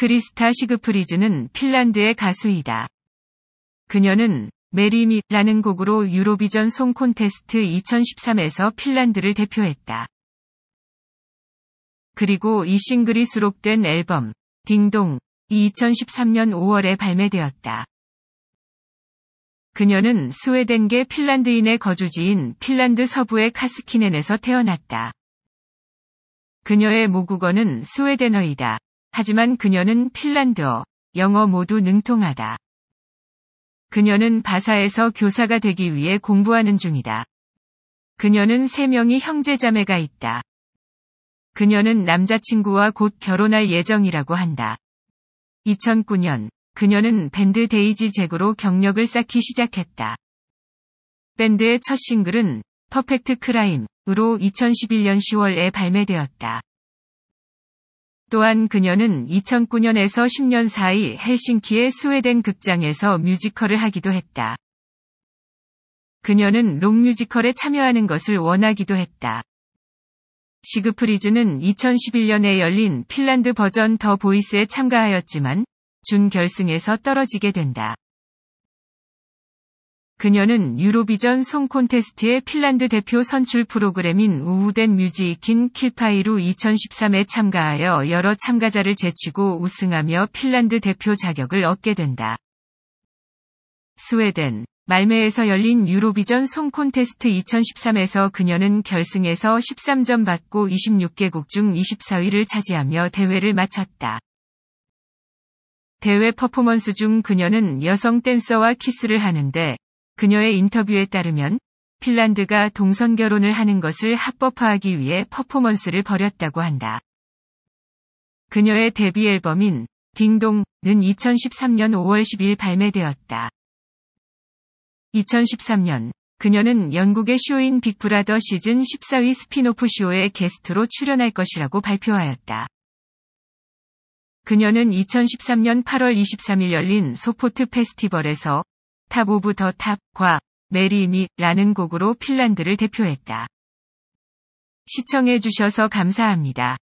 크리스타 시그프리즈는 핀란드의 가수이다. 그녀는 메리미라는 곡으로 유로비전 송 콘테스트 2013에서 핀란드를 대표했다. 그리고 이 싱글이 수록된 앨범 딩동 2013년 5월에 발매되었다. 그녀는 스웨덴계 핀란드인의 거주지인 핀란드 서부의 카스키넨에서 태어났다. 그녀의 모국어는 스웨덴어이다. 하지만 그녀는 핀란드어, 영어 모두 능통하다. 그녀는 바사에서 교사가 되기 위해 공부하는 중이다. 그녀는 세명이 형제자매가 있다. 그녀는 남자친구와 곧 결혼할 예정이라고 한다. 2009년, 그녀는 밴드 데이지 잭으로 경력을 쌓기 시작했다. 밴드의 첫 싱글은 퍼펙트 크라임으로 2011년 10월에 발매되었다. 또한 그녀는 2009년에서 10년 사이 헬싱키의 스웨덴 극장에서 뮤지컬을 하기도 했다. 그녀는 록 뮤지컬에 참여하는 것을 원하기도 했다. 시그프리즈는 2011년에 열린 핀란드 버전 더 보이스에 참가하였지만 준결승에서 떨어지게 된다. 그녀는 유로비전 송 콘테스트의 핀란드 대표 선출 프로그램인 우우덴 뮤직이 킬파이로 2013에 참가하여 여러 참가자를 제치고 우승하며 핀란드 대표 자격을 얻게 된다. 스웨덴 말매에서 열린 유로비전 송 콘테스트 2013에서 그녀는 결승에서 13점 받고 26개국 중 24위를 차지하며 대회를 마쳤다. 대회 퍼포먼스 중 그녀는 여성 댄서와 키스를 하는데 그녀의 인터뷰에 따르면 핀란드가 동선 결혼을 하는 것을 합법화하기 위해 퍼포먼스를 벌였다고 한다. 그녀의 데뷔 앨범인 딩동은 2013년 5월 10일 발매되었다. 2013년 그녀는 영국의 쇼인 빅브라더 시즌 14위 스피노프 쇼에 게스트로 출연할 것이라고 발표하였다. 그녀는 2013년 8월 23일 열린 소포트 페스티벌에서 탑 오브 더 탑과 메리미라는 곡으로 핀란드를 대표했다. 시청해주셔서 감사합니다.